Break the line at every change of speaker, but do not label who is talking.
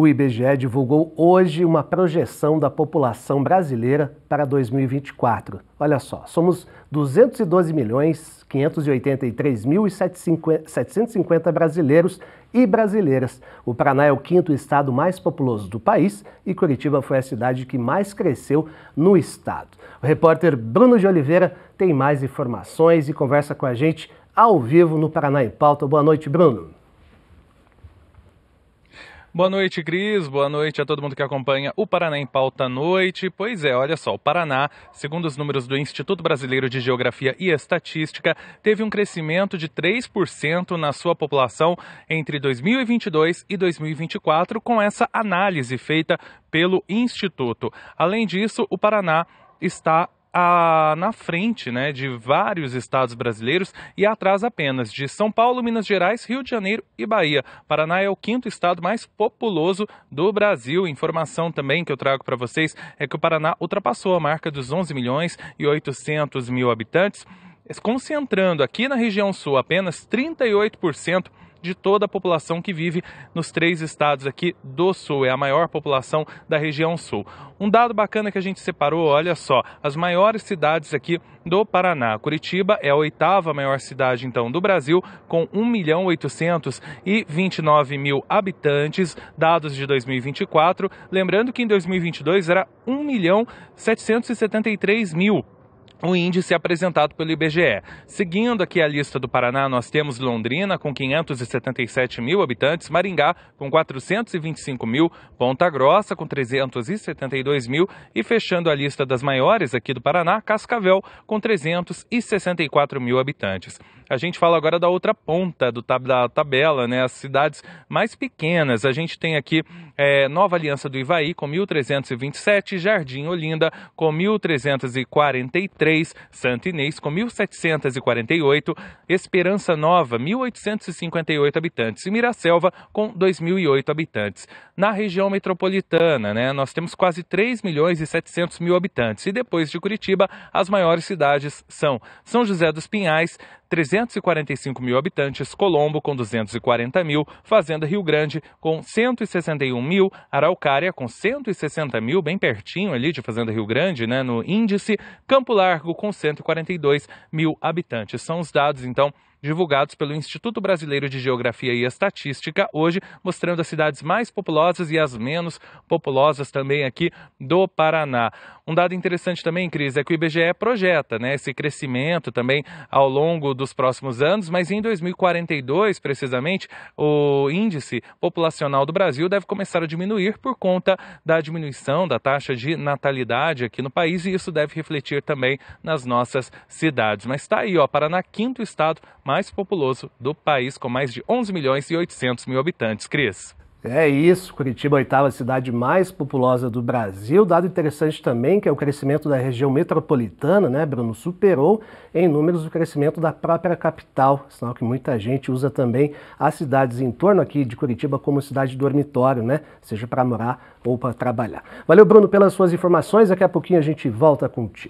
O IBGE divulgou hoje uma projeção da população brasileira para 2024. Olha só, somos 212 milhões brasileiros e brasileiras. O Paraná é o quinto estado mais populoso do país e Curitiba foi a cidade que mais cresceu no estado. O repórter Bruno de Oliveira tem mais informações e conversa com a gente ao vivo no Paraná em Pauta. Boa noite, Bruno.
Boa noite, Cris. Boa noite a todo mundo que acompanha o Paraná em Pauta à Noite. Pois é, olha só, o Paraná, segundo os números do Instituto Brasileiro de Geografia e Estatística, teve um crescimento de 3% na sua população entre 2022 e 2024, com essa análise feita pelo Instituto. Além disso, o Paraná está a, na frente né, de vários estados brasileiros e atrás apenas de São Paulo, Minas Gerais, Rio de Janeiro e Bahia. Paraná é o quinto estado mais populoso do Brasil. Informação também que eu trago para vocês é que o Paraná ultrapassou a marca dos 11 milhões e 800 mil habitantes, concentrando aqui na região sul apenas 38% de toda a população que vive nos três estados aqui do Sul. É a maior população da região Sul. Um dado bacana que a gente separou, olha só, as maiores cidades aqui do Paraná. Curitiba é a oitava maior cidade, então, do Brasil, com 1 milhão 829 mil habitantes, dados de 2024. Lembrando que em 2022 era 1 milhão 773 mil o índice apresentado pelo IBGE. Seguindo aqui a lista do Paraná, nós temos Londrina com 577 mil habitantes, Maringá com 425 mil, Ponta Grossa com 372 mil e fechando a lista das maiores aqui do Paraná, Cascavel com 364 mil habitantes. A gente fala agora da outra ponta do tab da tabela, né? As cidades mais pequenas. A gente tem aqui é, Nova Aliança do Ivaí com 1.327, Jardim Olinda com 1.343. 1.803, Santo Inês com 1.748, Esperança Nova, 1.858 habitantes e Miracelva com 2.008 habitantes. Na região metropolitana, né, nós temos quase 3 milhões e 700 mil habitantes e depois de Curitiba, as maiores cidades são São José dos Pinhais, 345 mil habitantes, Colombo com 240 mil, Fazenda Rio Grande com 161 mil, Araucária com 160 mil, bem pertinho ali de Fazenda Rio Grande, né, no índice, Campular com 142 mil habitantes. São os dados, então, divulgados pelo Instituto Brasileiro de Geografia e Estatística hoje, mostrando as cidades mais populosas e as menos populosas também aqui do Paraná. Um dado interessante também, Cris, é que o IBGE projeta né, esse crescimento também ao longo dos próximos anos, mas em 2042, precisamente, o índice populacional do Brasil deve começar a diminuir por conta da diminuição da taxa de natalidade aqui no país e isso deve refletir também nas nossas cidades. Mas está aí, ó, Paraná, quinto estado mais populoso do país, com mais de 11 milhões e 800 mil habitantes. Cris.
É isso, Curitiba, é oitava cidade mais populosa do Brasil. Dado interessante também que é o crescimento da região metropolitana, né, Bruno, superou em números o crescimento da própria capital, sinal que muita gente usa também as cidades em torno aqui de Curitiba como cidade dormitório, né, seja para morar ou para trabalhar. Valeu, Bruno, pelas suas informações. Daqui a pouquinho a gente volta contigo.